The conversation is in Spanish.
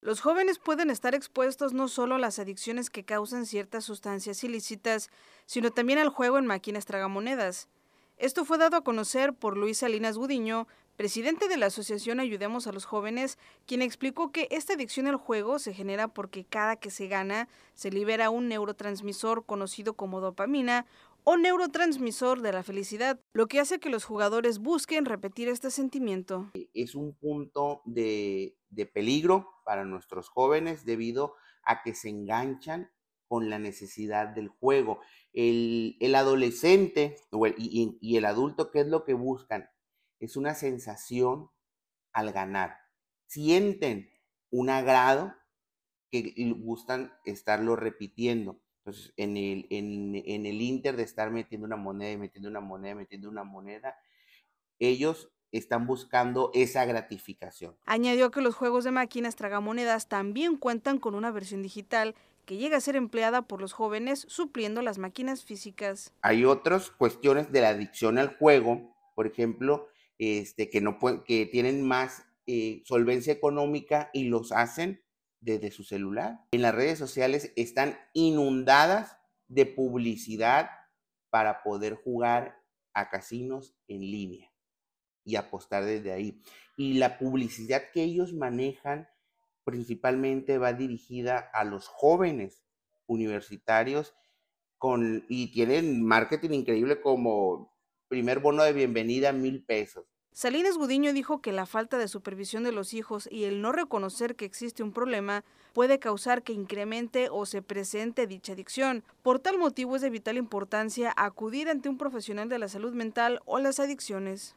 Los jóvenes pueden estar expuestos no solo a las adicciones que causan ciertas sustancias ilícitas, sino también al juego en máquinas tragamonedas. Esto fue dado a conocer por Luis Salinas Gudiño, presidente de la Asociación Ayudemos a los Jóvenes, quien explicó que esta adicción al juego se genera porque cada que se gana se libera un neurotransmisor conocido como dopamina, o neurotransmisor de la felicidad, lo que hace que los jugadores busquen repetir este sentimiento. E-, es un punto de, peligro para nuestros jóvenes debido a que se enganchan con la necesidad del juego. El, adolescente y, y el adulto, ¿qué es lo que buscan? Es una sensación al ganar. Sienten un agrado que gustan estarlo repitiendo. Entonces, en el, Inter de estar metiendo una moneda y metiendo una moneda metiendo una moneda, ellos están buscando esa gratificación. Añadió que los juegos de máquinas tragamonedas también cuentan con una versión digital que llega a ser empleada por los jóvenes supliendo las máquinas físicas. Hay otras cuestiones de la adicción al juego, por ejemplo, este, que, no que tienen más eh, solvencia económica y los hacen desde su celular. En las redes sociales están inundadas de publicidad para poder jugar a casinos en línea y apostar desde ahí. Y la publicidad que ellos manejan principalmente va dirigida a los jóvenes universitarios con, y tienen marketing increíble como primer bono de bienvenida mil pesos, Salinas Gudiño dijo que la falta de supervisión de los hijos y el no reconocer que existe un problema puede causar que incremente o se presente dicha adicción. Por tal motivo es de vital importancia acudir ante un profesional de la salud mental o las adicciones.